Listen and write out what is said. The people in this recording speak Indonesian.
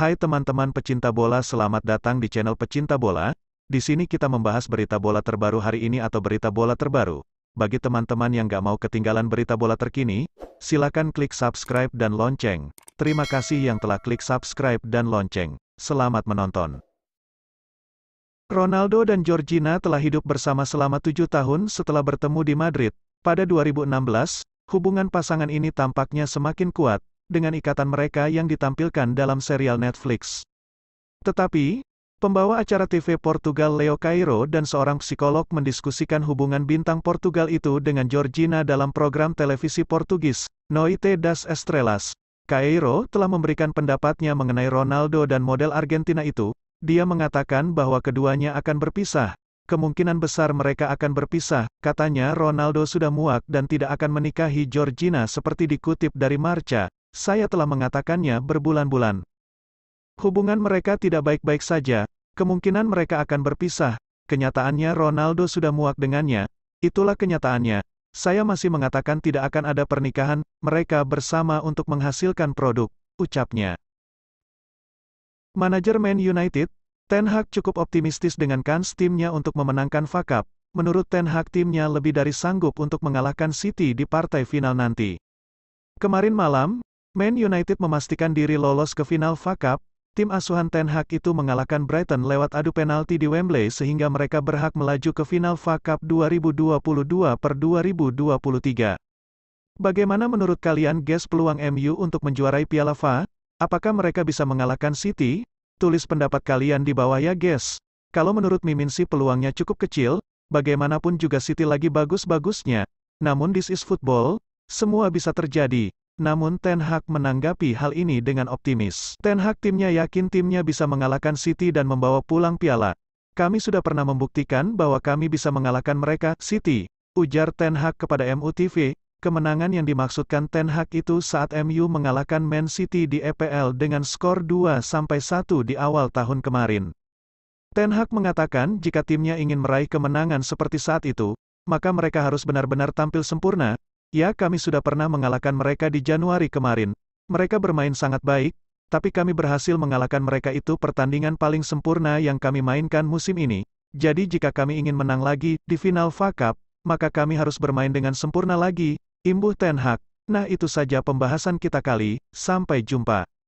Hai teman-teman pecinta bola, selamat datang di channel Pecinta Bola. Di sini kita membahas berita bola terbaru hari ini atau berita bola terbaru. Bagi teman-teman yang gak mau ketinggalan berita bola terkini, silakan klik subscribe dan lonceng. Terima kasih yang telah klik subscribe dan lonceng. Selamat menonton. Ronaldo dan Georgina telah hidup bersama selama tujuh tahun setelah bertemu di Madrid. Pada 2016, hubungan pasangan ini tampaknya semakin kuat, dengan ikatan mereka yang ditampilkan dalam serial Netflix. Tetapi, pembawa acara TV Portugal Leo Cairo dan seorang psikolog mendiskusikan hubungan bintang Portugal itu dengan Georgina dalam program televisi Portugis, Noite das Estrelas. Cairo telah memberikan pendapatnya mengenai Ronaldo dan model Argentina itu, dia mengatakan bahwa keduanya akan berpisah. Kemungkinan besar mereka akan berpisah, katanya Ronaldo sudah muak dan tidak akan menikahi Georgina seperti dikutip dari Marca saya telah mengatakannya berbulan-bulan. Hubungan mereka tidak baik-baik saja, kemungkinan mereka akan berpisah, kenyataannya Ronaldo sudah muak dengannya, itulah kenyataannya. Saya masih mengatakan tidak akan ada pernikahan, mereka bersama untuk menghasilkan produk, ucapnya. Manajer Man United, Ten Hag cukup optimistis dengan kans timnya untuk memenangkan FA Cup, menurut Ten Hag timnya lebih dari sanggup untuk mengalahkan City di partai final nanti. Kemarin malam, Man United memastikan diri lolos ke final FA Cup, tim asuhan Ten Hag itu mengalahkan Brighton lewat adu penalti di Wembley sehingga mereka berhak melaju ke final FA Cup 2022 per 2023. Bagaimana menurut kalian guys peluang MU untuk menjuarai Piala FA? Apakah mereka bisa mengalahkan City? Tulis pendapat kalian di bawah ya guys. Kalau menurut Mimin sih peluangnya cukup kecil, bagaimanapun juga City lagi bagus-bagusnya. Namun this is football, semua bisa terjadi namun Ten Hag menanggapi hal ini dengan optimis. Ten Hag timnya yakin timnya bisa mengalahkan City dan membawa pulang piala. Kami sudah pernah membuktikan bahwa kami bisa mengalahkan mereka, City. Ujar Ten Hag kepada MUTV, kemenangan yang dimaksudkan Ten Hag itu saat MU mengalahkan Man City di EPL dengan skor 2-1 di awal tahun kemarin. Ten Hag mengatakan jika timnya ingin meraih kemenangan seperti saat itu, maka mereka harus benar-benar tampil sempurna, Ya kami sudah pernah mengalahkan mereka di Januari kemarin. Mereka bermain sangat baik, tapi kami berhasil mengalahkan mereka itu pertandingan paling sempurna yang kami mainkan musim ini. Jadi jika kami ingin menang lagi di final FA Cup, maka kami harus bermain dengan sempurna lagi, imbuh Ten Hag. Nah itu saja pembahasan kita kali, sampai jumpa.